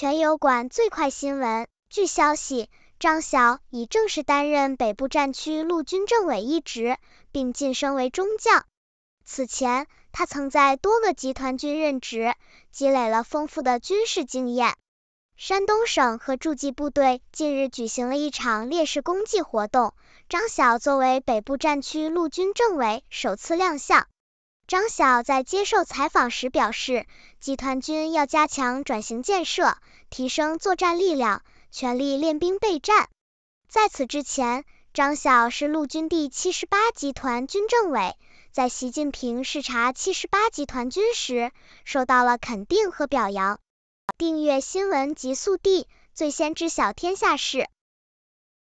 全友馆最快新闻。据消息，张晓已正式担任北部战区陆军政委一职，并晋升为中将。此前，他曾在多个集团军任职，积累了丰富的军事经验。山东省和驻济部队近日举行了一场烈士公祭活动，张晓作为北部战区陆军政委首次亮相。张晓在接受采访时表示，集团军要加强转型建设，提升作战力量，全力练兵备战。在此之前，张晓是陆军第七十八集团军政委，在习近平视察七十八集团军时，受到了肯定和表扬。订阅新闻极速递，最先知晓天下事。